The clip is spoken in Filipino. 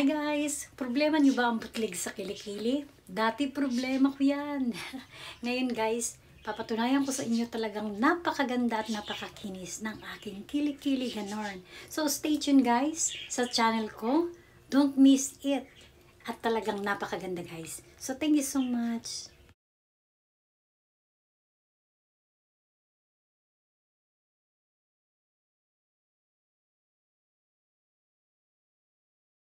Hi guys! Problema niyo ba ang butlig sa kilikili? Dati problema ko yan. Ngayon guys, papatunayan ko sa inyo talagang napakaganda at napakakinis ng aking kilikili ganorn. So stay tuned guys sa channel ko. Don't miss it. At talagang napakaganda guys. So thank you so much.